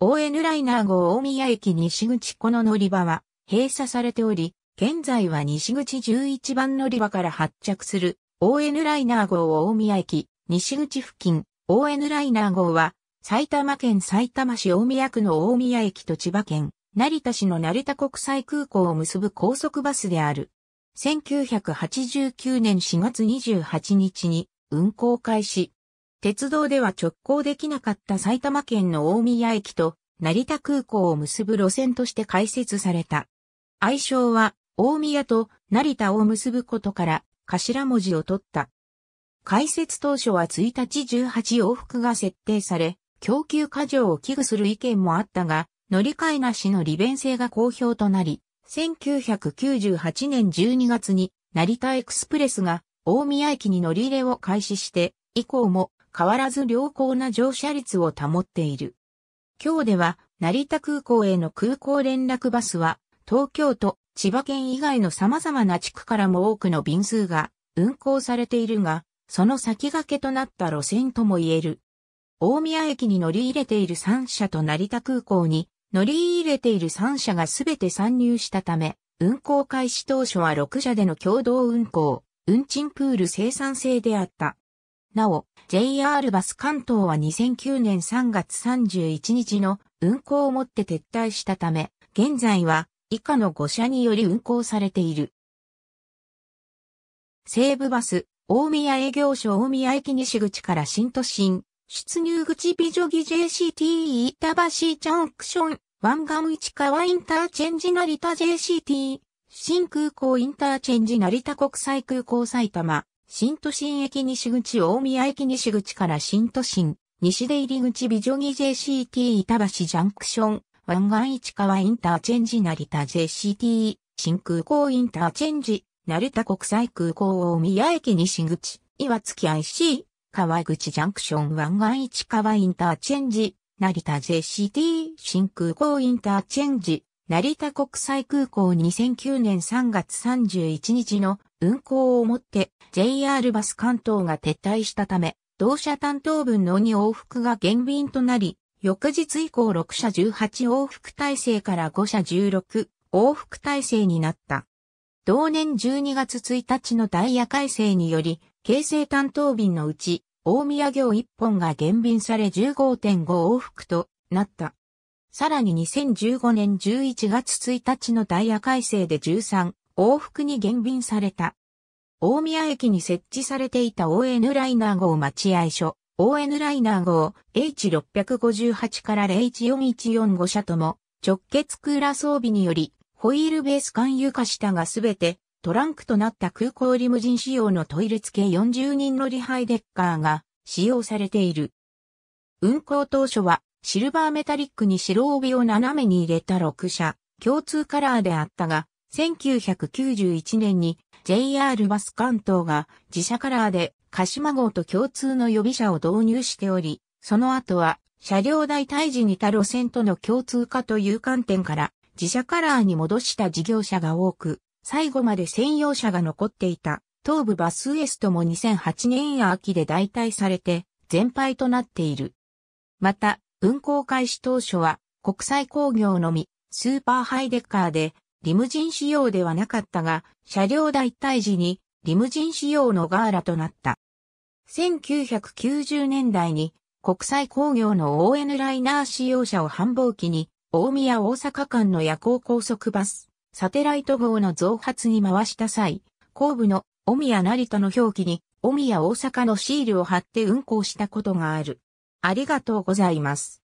ON ライナー号大宮駅西口この乗り場は閉鎖されており、現在は西口11番乗り場から発着する ON ライナー号大宮駅西口付近 ON ライナー号は埼玉県埼玉市大宮区の大宮駅と千葉県成田市の成田国際空港を結ぶ高速バスである。1989年4月28日に運行開始。鉄道では直行できなかった埼玉県の大宮駅と成田空港を結ぶ路線として開設された。愛称は大宮と成田を結ぶことから頭文字を取った。開設当初は1日18往復が設定され、供給過剰を危惧する意見もあったが、乗り換えなしの利便性が好評となり、1998年12月に成田エクスプレスが大宮駅に乗り入れを開始して、以降も変わらず良好な乗車率を保っている。今日では、成田空港への空港連絡バスは、東京都、千葉県以外の様々な地区からも多くの便数が運行されているが、その先駆けとなった路線とも言える。大宮駅に乗り入れている3社と成田空港に乗り入れている3社がすべて参入したため、運行開始当初は6社での共同運行、運賃プール生産性であった。なお、JR バス関東は2009年3月31日の運行をもって撤退したため、現在は以下の5社により運行されている。西武バス、大宮営業所大宮駅西口から新都心、出入口美女木 JCT 板橋ジャンクション、湾岸市川インターチェンジ成田 JCT、新空港インターチェンジ成田国際空港埼玉、新都心駅西口大宮駅西口から新都心、西出入口美女木 JCT 板橋ジャンクション、湾岸市川インターチェンジ成田 JCT、新空港インターチェンジ、成田国際空港大宮駅西口、岩月 IC、川口ジャンクション湾岸市川インターチェンジ、成田 JCT、新空港インターチェンジ、成田国際空港2009年3月31日の運行をもって JR バス関東が撤退したため、同社担当分の2往復が減便となり、翌日以降6社18往復体制から5社16往復体制になった。同年12月1日のダイヤ改正により、京成担当便のうち、大宮行1本が減便され15.5往復となった。さらに2015年11月1日のダイヤ改正で13往復に減便された。大宮駅に設置されていた ON ライナー号待合所、ON ライナー号 H658 から h 4 1 4 5社とも直結クーラー装備によりホイールベース化したがすべてトランクとなった空港リムジン仕様のトイレ付け40人乗りハイデッカーが使用されている。運行当初はシルバーメタリックに白帯を斜めに入れた6社、共通カラーであったが、1991年に JR バス関東が自社カラーで鹿島号と共通の予備車を導入しており、その後は車両代退治にた路線との共通化という観点から自社カラーに戻した事業者が多く、最後まで専用車が残っていた東武バスウエストも2008年秋で代替されて全廃となっている。また、運行開始当初は国際工業のみスーパーハイデッカーでリムジン仕様ではなかったが、車両代替時にリムジン仕様のガーラとなった。1990年代に国際工業の ON ライナー使用車を繁忙期に大宮大阪間の夜行高速バス、サテライト号の増発に回した際、後部の大宮成田の表記に大宮大阪のシールを貼って運行したことがある。ありがとうございます。